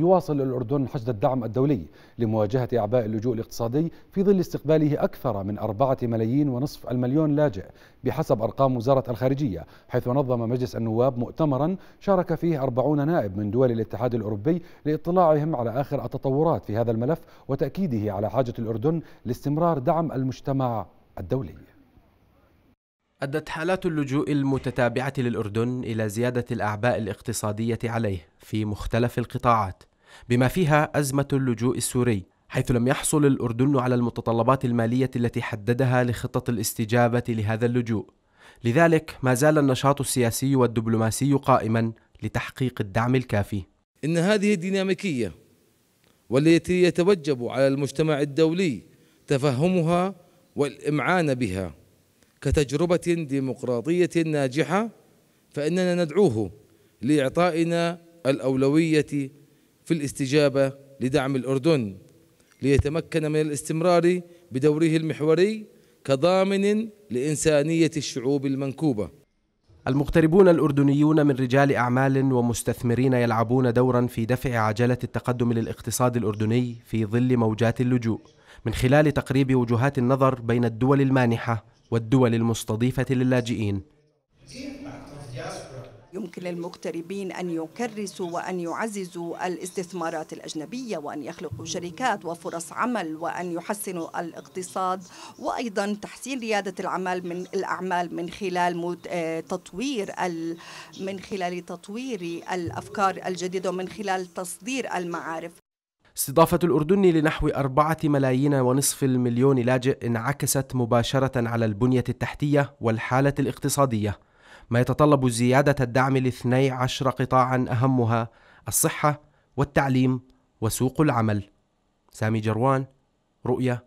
يواصل الأردن حشد الدعم الدولي لمواجهة أعباء اللجوء الاقتصادي في ظل استقباله أكثر من أربعة ملايين ونصف المليون لاجئ بحسب أرقام وزارة الخارجية حيث نظم مجلس النواب مؤتمرا شارك فيه أربعون نائب من دول الاتحاد الأوروبي لاطلاعهم على آخر التطورات في هذا الملف وتأكيده على حاجة الأردن لاستمرار دعم المجتمع الدولي أدت حالات اللجوء المتتابعة للأردن إلى زيادة الأعباء الاقتصادية عليه في مختلف القطاعات، بما فيها أزمة اللجوء السوري، حيث لم يحصل الأردن على المتطلبات المالية التي حددها لخطة الاستجابة لهذا اللجوء. لذلك ما زال النشاط السياسي والدبلوماسي قائما لتحقيق الدعم الكافي. إن هذه الديناميكية والتي يتوجب على المجتمع الدولي تفهمها والإمعان بها كتجربة ديمقراطية ناجحة فإننا ندعوه لإعطائنا الأولوية في الاستجابة لدعم الأردن ليتمكن من الاستمرار بدوره المحوري كضامن لإنسانية الشعوب المنكوبة المغتربون الأردنيون من رجال أعمال ومستثمرين يلعبون دورا في دفع عجلة التقدم للاقتصاد الأردني في ظل موجات اللجوء من خلال تقريب وجهات النظر بين الدول المانحة والدول المستضيفة للاجئين يمكن للمغتربين أن يكرسوا وأن يعززوا الاستثمارات الأجنبية وأن يخلقوا شركات وفرص عمل وأن يحسنوا الاقتصاد وأيضا تحسين ريادة العمل من الأعمال من خلال آه، تطوير من خلال تطوير الأفكار الجديدة ومن خلال تصدير المعارف استضافة الأردن لنحو أربعة ملايين ونصف المليون لاجئ انعكست مباشرة على البنية التحتية والحالة الاقتصادية ما يتطلب زيادة الدعم لاثني عشر قطاعا أهمها الصحة والتعليم وسوق العمل سامي جروان رؤيا